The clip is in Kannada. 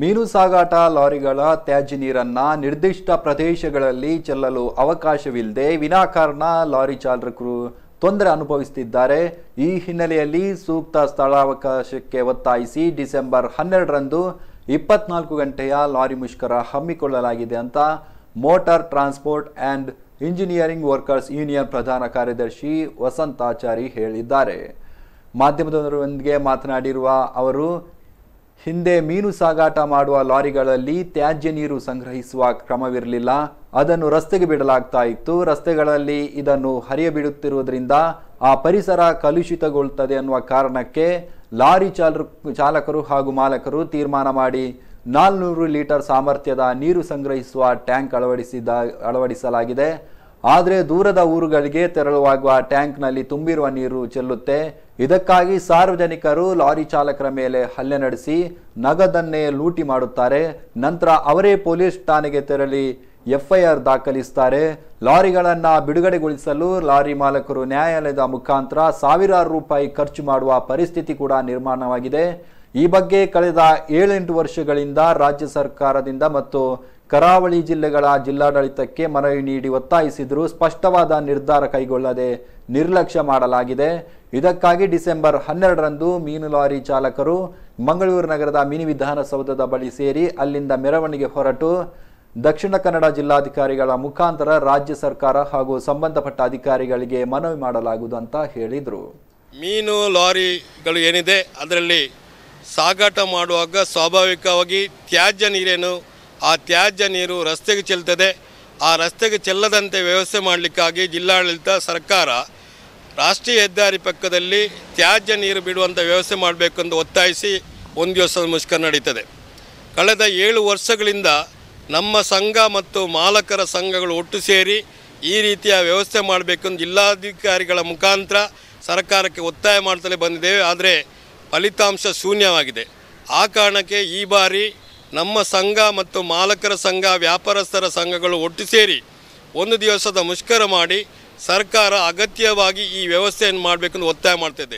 ಮೀನು ಸಾಗಾಟ ಲಾರಿಗಳ ತ್ಯಾಜ್ಯ ನೀರನ್ನ ನಿರ್ದಿಷ್ಟ ಪ್ರದೇಶಗಳಲ್ಲಿ ಚೆಲ್ಲಲು ಅವಕಾಶವಿಲ್ಲದೆ ವಿನಾಕಾರಣ ಲಾರಿ ಚಾಲಕರು ತೊಂದರೆ ಅನುಭವಿಸುತ್ತಿದ್ದಾರೆ ಈ ಹಿನ್ನೆಲೆಯಲ್ಲಿ ಸೂಕ್ತ ಸ್ಥಳಾವಕಾಶಕ್ಕೆ ಒತ್ತಾಯಿಸಿ ಡಿಸೆಂಬರ್ ಹನ್ನೆರಡರಂದು ಇಪ್ಪತ್ನಾಲ್ಕು ಗಂಟೆಯ ಲಾರಿ ಮುಷ್ಕರ ಹಮ್ಮಿಕೊಳ್ಳಲಾಗಿದೆ ಅಂತ motor transport and engineering workers union ಪ್ರಧಾನ ಕಾರ್ಯದರ್ಶಿ ವಸಂತಾಚಾರಿ ಹೇಳಿದ್ದಾರೆ ಮಾಧ್ಯಮದವರೊಂದಿಗೆ ಮಾತನಾಡಿರುವ ಅವರು ಹಿಂದೆ ಮೀನು ಸಾಗಾಟ ಮಾಡುವ ಲಾರಿಗಳಲ್ಲಿ ತ್ಯಾಜ್ಯ ನೀರು ಸಂಗ್ರಹಿಸುವ ಕ್ರಮವಿರಲಿಲ್ಲ ಅದನ್ನು ರಸ್ತೆಗೆ ಬಿಡಲಾಗ್ತಾ ಇತ್ತು ರಸ್ತೆಗಳಲ್ಲಿ ಇದನ್ನು ಹರಿಯಬಿಡುತ್ತಿರುವುದರಿಂದ ಆ ಪರಿಸರ ಕಲುಷಿತಗೊಳ್ಳುತ್ತದೆ ಅನ್ನುವ ಕಾರಣಕ್ಕೆ ಲಾರಿ ಚಾಲಕರು ಹಾಗೂ ಮಾಲಕರು ತೀರ್ಮಾನ ಮಾಡಿ ನಾಲ್ನೂರು ಲೀಟರ್ ಸಾಮರ್ಥ್ಯದ ನೀರು ಸಂಗ್ರಹಿಸುವ ಟ್ಯಾಂಕ್ ಅಳವಡಿಸಿದ ಅಳವಡಿಸಲಾಗಿದೆ ಆದರೆ ದೂರದ ಊರುಗಳಿಗೆ ತೆರಳುವಾಗ ಟ್ಯಾಂಕ್ನಲ್ಲಿ ತುಂಬಿರುವ ನೀರು ಚೆಲ್ಲುತ್ತೆ ಇದಕ್ಕಾಗಿ ಸಾರ್ವಜನಿಕರು ಲಾರಿ ಚಾಲಕರ ಮೇಲೆ ಹಲ್ಲೆ ನಡೆಸಿ ನಗದನ್ನೇ ಲೂಟಿ ಮಾಡುತ್ತಾರೆ ನಂತರ ಅವರೇ ಪೊಲೀಸ್ ಠಾಣೆಗೆ ತೆರಳಿ ಎಫ್ಐಆರ್ ದಾಖಲಿಸುತ್ತಾರೆ ಲಾರಿಗಳನ್ನು ಬಿಡುಗಡೆಗೊಳಿಸಲು ಲಾರಿ ಮಾಲಕರು ನ್ಯಾಯಾಲಯದ ಮುಖಾಂತರ ಸಾವಿರಾರು ರೂಪಾಯಿ ಖರ್ಚು ಮಾಡುವ ಪರಿಸ್ಥಿತಿ ಕೂಡ ನಿರ್ಮಾಣವಾಗಿದೆ ಈ ಬಗ್ಗೆ ಕಳೆದ ಏಳೆಂಟು ವರ್ಷಗಳಿಂದ ರಾಜ್ಯ ಸರ್ಕಾರದಿಂದ ಮತ್ತು ಕರಾವಳಿ ಜಿಲ್ಲೆಗಳ ಜಿಲ್ಲಾಡಳಿತಕ್ಕೆ ಮನವಿ ನೀಡಿ ಒತ್ತಾಯಿಸಿದರೂ ಸ್ಪಷ್ಟವಾದ ನಿರ್ಧಾರ ಕೈಗೊಳ್ಳದೆ ನಿರ್ಲಕ್ಷ್ಯ ಮಾಡಲಾಗಿದೆ ಇದಕ್ಕಾಗಿ ಡಿಸೆಂಬರ್ ಹನ್ನೆರಡರಂದು ಮೀನು ಲಾರಿ ಚಾಲಕರು ಮಂಗಳೂರು ನಗರದ ಮಿನಿ ವಿಧಾನಸೌಧದ ಬಳಿ ಸೇರಿ ಅಲ್ಲಿಂದ ಮೆರವಣಿಗೆ ಹೊರಟು ದಕ್ಷಿಣ ಕನ್ನಡ ಜಿಲ್ಲಾಧಿಕಾರಿಗಳ ಮುಖಾಂತರ ರಾಜ್ಯ ಸರ್ಕಾರ ಹಾಗೂ ಸಂಬಂಧಪಟ್ಟ ಅಧಿಕಾರಿಗಳಿಗೆ ಮನವಿ ಮಾಡಲಾಗುವುದು ಅಂತ ಹೇಳಿದರು ಮೀನು ಲಾರಿಗಳು ಏನಿದೆ ಅದರಲ್ಲಿ ಸಾಗಾಟ ಮಾಡುವಾಗ ಸ್ವಾಭಾವಿಕವಾಗಿ ತ್ಯಾಜ್ಯ ನೀರೇನು ಆ ತ್ಯಾಜ್ಯ ನೀರು ರಸ್ತೆಗೆ ಚೆಲ್ತದೆ ಆ ರಸ್ತೆಗೆ ಚೆಲ್ಲದಂತೆ ವ್ಯವಸ್ಥೆ ಮಾಡಲಿಕ್ಕಾಗಿ ಜಿಲ್ಲಾಡಳಿತ ಸರ್ಕಾರ ರಾಷ್ಟ್ರೀಯ ಹೆದ್ದಾರಿ ಪಕ್ಕದಲ್ಲಿ ತ್ಯಾಜ್ಯ ನೀರು ಬಿಡುವಂಥ ವ್ಯವಸ್ಥೆ ಮಾಡಬೇಕೆಂದು ಒತ್ತಾಯಿಸಿ ಒಂದು ದಿವಸದ ಮುಷ್ಕರ ನಡೀತದೆ ಕಳೆದ ಏಳು ವರ್ಷಗಳಿಂದ ನಮ್ಮ ಸಂಘ ಮತ್ತು ಮಾಲಕರ ಸಂಘಗಳು ಒಟ್ಟು ಸೇರಿ ಈ ರೀತಿಯ ವ್ಯವಸ್ಥೆ ಮಾಡಬೇಕೆಂದು ಜಿಲ್ಲಾಧಿಕಾರಿಗಳ ಮುಖಾಂತರ ಸರ್ಕಾರಕ್ಕೆ ಒತ್ತಾಯ ಮಾಡ್ತಲೇ ಬಂದಿದ್ದೇವೆ ಆದರೆ ಫಲಿತಾಂಶ ಶೂನ್ಯವಾಗಿದೆ ಆ ಕಾರಣಕ್ಕೆ ಈ ಬಾರಿ ನಮ್ಮ ಸಂಘ ಮತ್ತು ಮಾಲಕರ ಸಂಘ ವ್ಯಾಪಾರಸ್ಥರ ಸಂಘಗಳು ಒಟ್ಟು ಸೇರಿ ಒಂದು ದಿವಸದ ಮುಷ್ಕರ ಮಾಡಿ ಸರ್ಕಾರ ಅಗತ್ಯವಾಗಿ ಈ ವ್ಯವಸ್ಥೆಯನ್ನು ಮಾಡಬೇಕೆಂದು ಒತ್ತಾಯ ಮಾಡ್ತಿದೆ